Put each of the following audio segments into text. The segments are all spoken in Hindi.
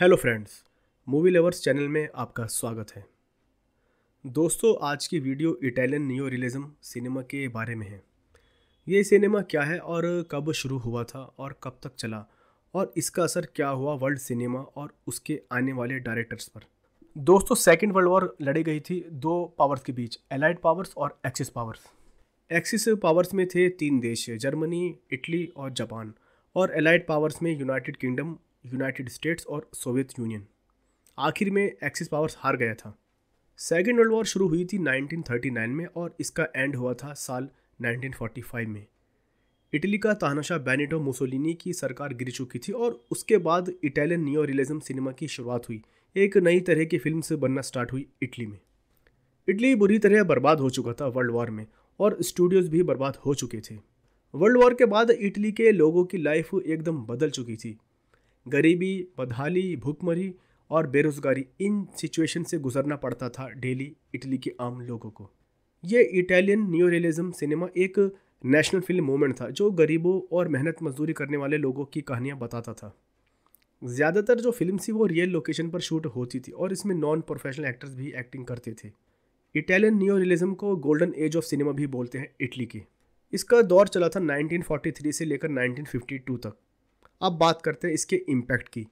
hello friends movie lovers channel में आपका स्वागत है दोस्तों आज की video Italian new realism cinema के बारे में है ये सिनेमा क्या है और कब शुरू हुआ था और कब तक चला और इसका असर क्या हुआ वर्ल्ड सिनेमा और उसके आने वाले डायरेक्टर्स पर दोस्तों सेकेंड वर्ल्ड वॉर लड़ी गई थी दो पावर्स के बीच एलाइड पावर्स और एक्सिस पावर्स एक्सिस पावर्स में थे तीन देश जर्मनी इटली और जापान और एलाइड पावर्स में यूनाइटेड किंगडम यूनाइटेड स्टेट्स और सोवियत यूनियन आखिर में एक्सिस पावर्स हार गया था सेकेंड वर्ल्ड वॉर शुरू हुई थी 1939 में और इसका एंड हुआ था साल 1945 में इटली का तानाशाह बैनिटो मुसोलिनी की सरकार गिर चुकी थी और उसके बाद इटालियन नियो रियलिज्म सिनेमा की शुरुआत हुई एक नई तरह की फिल्म से बनना स्टार्ट हुई इटली में इटली बुरी तरह बर्बाद हो चुका था वर्ल्ड वॉर में और स्टूडियोज़ भी बर्बाद हो चुके थे वर्ल्ड वॉर के बाद इटली के लोगों की लाइफ एकदम बदल चुकी थी गरीबी बदहाली भूखमरी और बेरोज़गारी इन सिचुएशन से गुजरना पड़ता था डेली इटली के आम लोगों को ये इटालियन न्यू रियलिज़म सिनेमा एक नेशनल फिल्म मूवमेंट था जो गरीबों और मेहनत मजदूरी करने वाले लोगों की कहानियाँ बताता था ज़्यादातर जो फिल्म थी वो रियल लोकेशन पर शूट होती थी और इसमें नॉन प्रोफेशनल एक्टर्स भी एक्टिंग करते थे इटालियन न्यू रियलिज्म को गोल्डन एज ऑफ सिनेमा भी बोलते हैं इटली की इसका दौर चला था 1943 से लेकर 1952 तक अब बात करते हैं इसके इम्पैक्ट की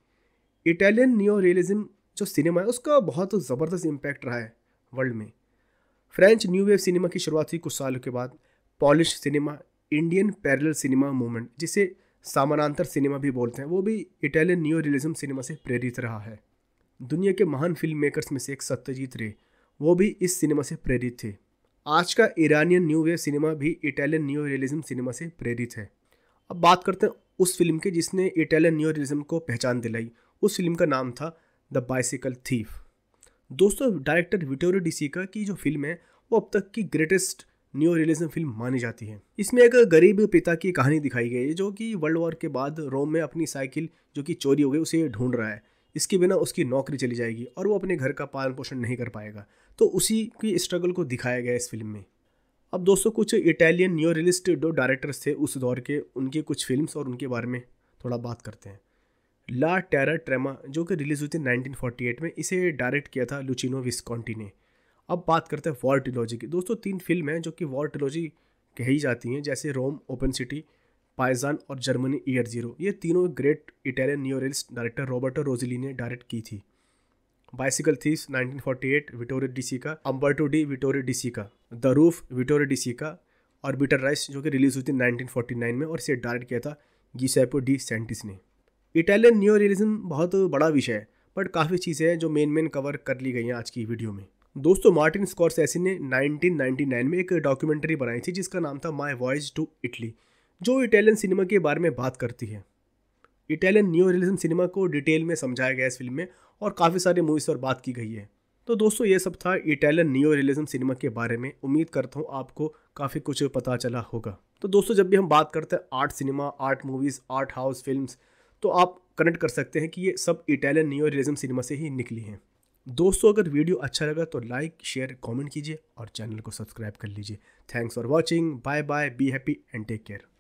इटालियन नियो रियलिज्म जो सिनेमा है उसका बहुत ज़बरदस्त इम्पैक्ट रहा है वर्ल्ड में फ्रेंच न्यू वेव सिनेमा की शुरुआत हुई कुछ सालों के बाद Polish cinema Indian parallel cinema movement जिसे सामानांतर सिनेमा भी बोलते हैं वो भी इटालियन न्यू रियलिज्म सिनेमा से प्रेरित रहा है दुनिया के महान फिल्म मेकर्स में से एक सत्यजीत रे वो भी इस सिनेमा से प्रेरित थे आज का ईरानियन न्यू वेव सिनेमा भी इटालियन न्यू रियलिज्म सिनेमा से प्रेरित है अब बात करते हैं उस फिल्म के जिसने इटालियन न्यू रियलिज्म को पहचान दिलाई उस फिल्म का नाम था द बाइसिकल थीफ दोस्तों डायरेक्टर विटोरियो डिसिका की जो फिल्म है वो अब तक की ग्रेटेस्ट न्यू रियलिज्म फिल्म मानी जाती है इसमें एक गरीब पिता की कहानी दिखाई गई है जो कि वर्ल्ड वॉर के बाद रोम में अपनी साइकिल जो कि चोरी हो गई उसे ढूंढ रहा है इसके बिना उसकी नौकरी चली जाएगी और वो अपने घर का पालन पोषण नहीं कर पाएगा तो उसी की स्ट्रगल को दिखाया गया इस फिल्म में अब दोस्तों कुछ इटालियन न्यू रियलिस्ट जो डायरेक्टर्स थे उस दौर के उनके कुछ फिल्म्स और उनके बारे में थोड़ा बात करते हैं ला टेरा ट्रेमा जो कि रिलीज़ हुई थी 1948 में इसे डायरेक्ट किया था लुचिनो विस्कॉन्टी ने अब बात करते हैं वॉर टिलॉजी की दोस्तों तीन फिल्म हैं जो कि वॉर टिलोजी कही जाती हैं जैसे रोम ओपन सिटी पायजान और जर्मनी ईयर जीरो ये तीनों great Italian new realist director Roberto Rossellini ने डायरेक्ट की थी बाइसिकल थीस 1948 विटोरियो डीसी का अम्बर्टो डी विटोरियो डीसी का द रूफ विटोरियो डीसी का और बिटर राइस जो कि रिलीज हुई थी 1949 में और इसे डायरेक्ट किया था गीसैपो डी सेंटिस ने इटालियन न्यू रियलिज्म बहुत बड़ा विषय है बट काफ़ी चीज़ें हैं जो मेन मेन कवर कर ली गई हैं आज की वीडियो में दोस्तों मार्टिन ऐसी ने 1999 में एक डॉक्यूमेंट्री बनाई थी जिसका नाम था माई वॉइस टू इटली जो इटालियन सिनेमा के बारे में बात करती है इटालियन न्यू रियलिज्म सिनेमा को डिटेल में समझाया गया इस फिल्म में और काफ़ी सारे मूवीज़ पर बात की गई है तो दोस्तों ये सब था इटालियन न्यू रियलिज्म सिनेमा के बारे में उम्मीद करता हूँ आपको काफ़ी कुछ पता चला होगा तो दोस्तों जब भी हम बात करते हैं art cinema art movies art house film तो आप कनेक्ट कर सकते हैं कि ये सब इटालियन न्यू रियलिज्म सिनेमा से ही निकली हैं दोस्तों अगर वीडियो अच्छा लगा तो लाइक शेयर कमेंट कीजिए और चैनल को सब्सक्राइब कर लीजिए thanks for watching bye bye be happy and take care